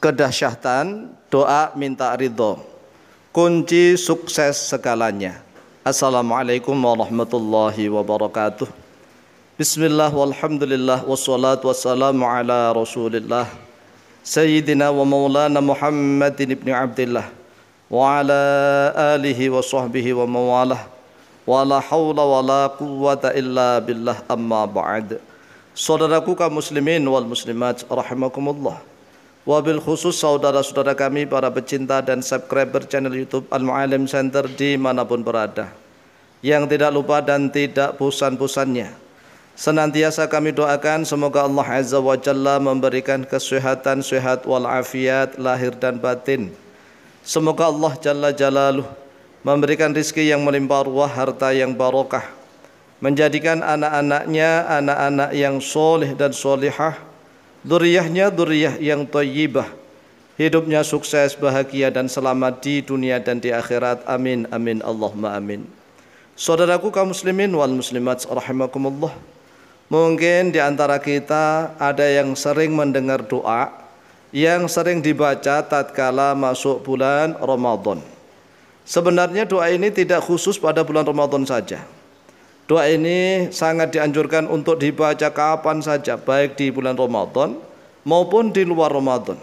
kedahsyatan doa minta ridho kunci sukses segalanya Assalamualaikum warahmatullahi wabarakatuh Bismillah walhamdulillah wassalatu wassalamu ala rasulillah Sayyidina wa maulana Muhammadin ibn Abdullah Wa ala alihi wa sahbihi wa mawalah Wa la hawla wa la quwata illa billah amma ba'd Saudaraku kaum muslimin wal muslimat rahimakumullah Wabil khusus saudara-saudara kami para pecinta dan subscriber channel YouTube Al-Mu'alim Center dimanapun berada. Yang tidak lupa dan tidak bosan pusannya Senantiasa kami doakan semoga Allah Azza wa Jalla memberikan kesehatan, sehat walafiat, lahir dan batin. Semoga Allah Jalla Jalaluh memberikan rizki yang melimpah ruah, harta yang barokah. Menjadikan anak-anaknya anak-anak yang soleh dan solehah. Duriyahnya duriyah yang toyibah. Hidupnya sukses, bahagia dan selamat di dunia dan di akhirat. Amin, amin, Allahumma amin. Saudaraku kaum muslimin wal muslimat rahimakumullah. Mungkin di antara kita ada yang sering mendengar doa yang sering dibaca tatkala masuk bulan Ramadan. Sebenarnya doa ini tidak khusus pada bulan Ramadan saja. Doa ini sangat dianjurkan untuk dibaca kapan saja, baik di bulan Ramadan maupun di luar Ramadan.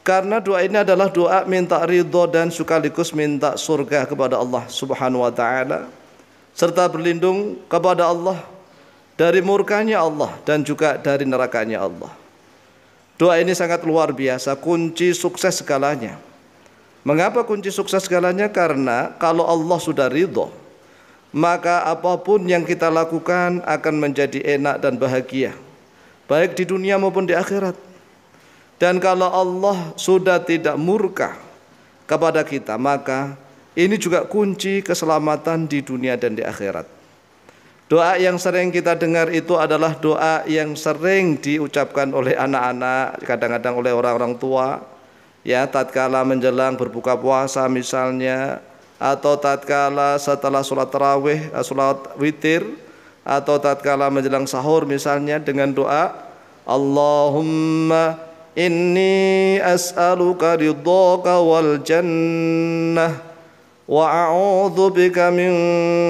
Karena doa ini adalah doa minta ridho dan sekaligus minta surga kepada Allah Subhanahu wa taala serta berlindung kepada Allah dari murkanya Allah dan juga dari nerakanya Allah. Doa ini sangat luar biasa, kunci sukses segalanya. Mengapa kunci sukses segalanya? Karena kalau Allah sudah ridho, maka apapun yang kita lakukan akan menjadi enak dan bahagia baik di dunia maupun di akhirat dan kalau Allah sudah tidak murka kepada kita maka ini juga kunci keselamatan di dunia dan di akhirat Doa yang sering kita dengar itu adalah doa yang sering diucapkan oleh anak-anak, kadang-kadang oleh orang-orang tua, ya tatkala menjelang berbuka puasa misalnya atau tatkala setelah sholat tarawih, eh, sholat witir atau tatkala menjelang sahur misalnya dengan doa Allahumma inni as'aluka ridhaka wal jannah wa a'udzu bika min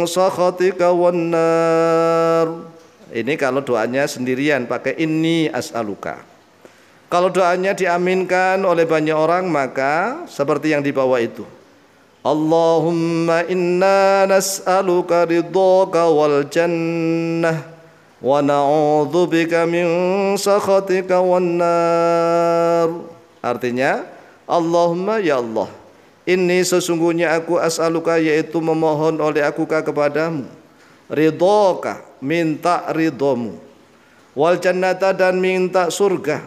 sakhatika wan nar ini kalau doanya sendirian pakai ini as'aluka. Kalau doanya diaminkan oleh banyak orang maka seperti yang dibawa itu. اللهم إنا نسألك رضاك والجنة ونعوذ بك من سخطك والنار Artinya Allahumma ya Allah Ini sesungguhnya aku as'aluka yaitu memohon oleh aku kepadamu Ridhoka minta ridhomu Wal jannata dan minta surga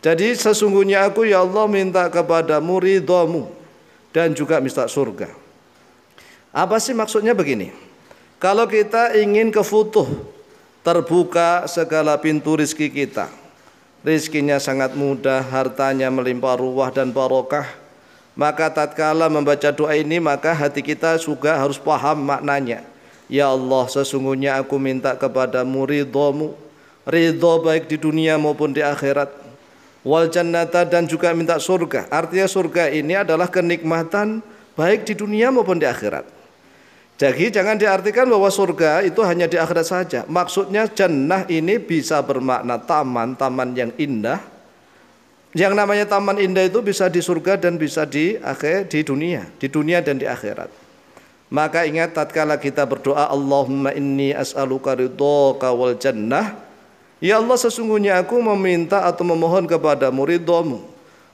Jadi sesungguhnya aku ya Allah minta kepadamu ridhomu dan juga minta surga. Apa sih maksudnya begini? Kalau kita ingin kefutuh, terbuka segala pintu rizki kita. Rizkinya sangat mudah, hartanya melimpah ruah dan barokah. Maka tatkala membaca doa ini, maka hati kita juga harus paham maknanya. Ya Allah, sesungguhnya aku minta kepadamu ridhomu. Ridho baik di dunia maupun di akhirat wal jannata dan juga minta surga. Artinya surga ini adalah kenikmatan baik di dunia maupun di akhirat. Jadi jangan diartikan bahwa surga itu hanya di akhirat saja. Maksudnya jannah ini bisa bermakna taman-taman yang indah. Yang namanya taman indah itu bisa di surga dan bisa di akhir di dunia, di dunia dan di akhirat. Maka ingat tatkala kita berdoa Allahumma inni as'aluka ridhoka wal jannah Ya Allah sesungguhnya aku meminta atau memohon kepada muridomu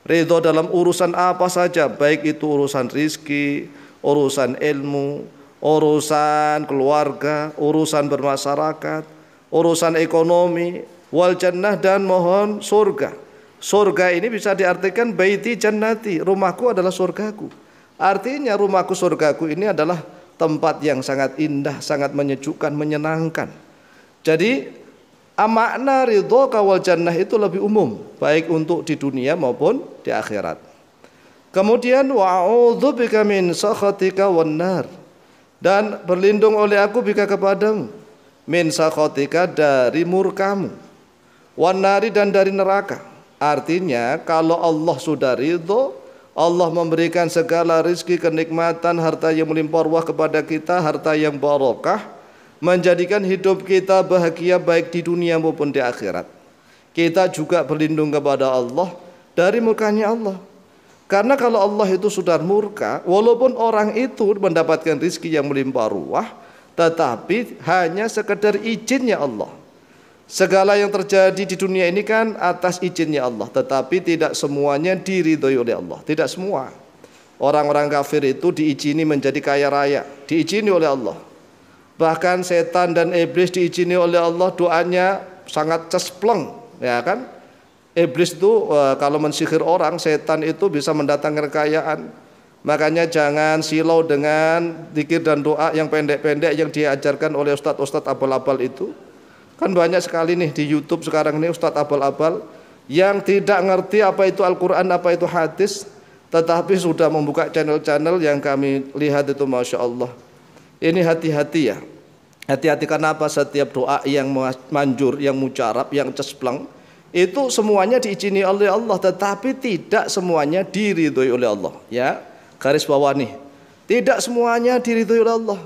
Ridho dalam urusan apa saja, baik itu urusan rizki, urusan ilmu, urusan keluarga, urusan bermasyarakat, urusan ekonomi, wal jannah dan mohon surga. Surga ini bisa diartikan baiti jannati, rumahku adalah surgaku. Artinya rumahku surgaku ini adalah tempat yang sangat indah, sangat menyejukkan, menyenangkan. Jadi makna ridho kawal jannah itu lebih umum baik untuk di dunia maupun di akhirat kemudian wa'udhu bika min sakhatika wannar dan berlindung oleh aku bika kepadamu min sakhatika dari murkamu wanari dan dari neraka artinya kalau Allah sudah ridho Allah memberikan segala rizki kenikmatan harta yang melimpah ruah kepada kita harta yang barokah menjadikan hidup kita bahagia baik di dunia maupun di akhirat. Kita juga berlindung kepada Allah dari murkanya Allah. Karena kalau Allah itu sudah murka, walaupun orang itu mendapatkan rizki yang melimpah ruah, tetapi hanya sekedar izinnya Allah. Segala yang terjadi di dunia ini kan atas izinnya Allah, tetapi tidak semuanya diridhoi oleh Allah. Tidak semua. Orang-orang kafir itu diizini menjadi kaya raya, diizini oleh Allah. Bahkan setan dan iblis diizini oleh Allah doanya sangat cespleng, ya kan? Iblis itu eh, kalau mensihir orang, setan itu bisa mendatangkan kekayaan. Makanya jangan silau dengan dikir dan doa yang pendek-pendek yang diajarkan oleh ustadz-ustadz abal-abal itu. Kan banyak sekali nih di YouTube sekarang ini ustadz abal-abal yang tidak ngerti apa itu Al-Quran, apa itu hadis, tetapi sudah membuka channel-channel yang kami lihat itu Masya Allah. Ini hati-hati ya. Hati-hati karena apa? Setiap doa yang manjur, yang mujarab, yang cespleng itu semuanya diizini oleh Allah tetapi tidak semuanya diridhoi oleh Allah ya garis bawah nih tidak semuanya diridhoi oleh Allah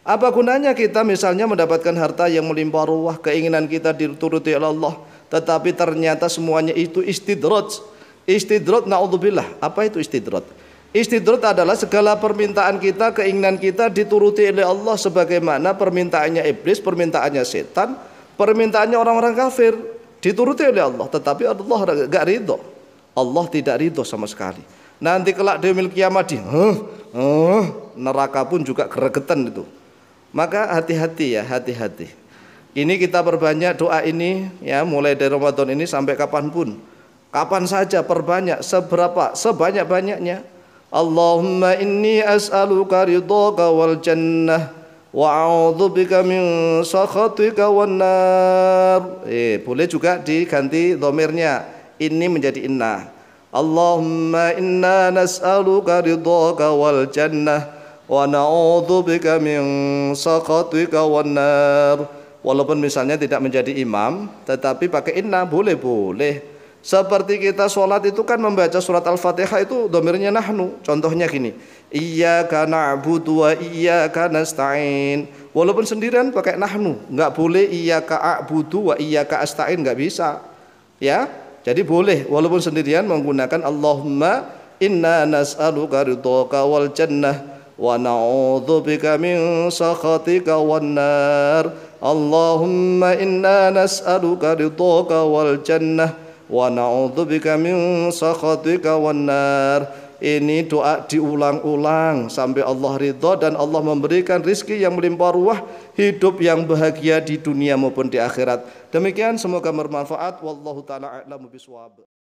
apa gunanya kita misalnya mendapatkan harta yang melimpah ruah keinginan kita dituruti oleh Allah tetapi ternyata semuanya itu istidrot. Istidrot naudzubillah apa itu istidrot? Istidrat adalah segala permintaan kita, keinginan kita dituruti oleh Allah sebagaimana permintaannya iblis, permintaannya setan, permintaannya orang-orang kafir dituruti oleh Allah, tetapi Allah gak ridho. Allah tidak ridho sama sekali. Nanti kelak di mil kiamat di huh, huh, neraka pun juga geregetan itu. Maka hati-hati ya, hati-hati. Ini kita perbanyak doa ini ya mulai dari Ramadan ini sampai kapanpun. Kapan saja perbanyak, seberapa, sebanyak-banyaknya اللهم إني أسألك رضاك والجنة wa بك min sakhatika والنار eh boleh juga diganti domirnya ini menjadi inna Allahumma inna nas'aluka ridhaka wal jannah wa na'udzu bika min sakhatika wan nar walaupun misalnya tidak menjadi imam tetapi pakai inna boleh boleh seperti kita sholat itu kan membaca surat Al-Fatihah itu domirnya nahnu. Contohnya gini. Iyyaka na'budu wa iyyaka nasta'in. Walaupun sendirian pakai nahnu. Enggak boleh iyyaka a'budu wa iyyaka asta'in. Enggak bisa. Ya. Jadi boleh walaupun sendirian menggunakan Allahumma inna nas'aluka ridhaka wal jannah wa na'udzubika min sakhatika wan nar. Allahumma inna nas'aluka ridhaka wal jannah ونعوذ بك من سخطك والنار ini doa diulang-ulang sampai Allah ridho dan Allah memberikan rizki yang melimpah ruah hidup yang bahagia di dunia maupun di akhirat demikian semoga bermanfaat wallahu taala a'lamu biswab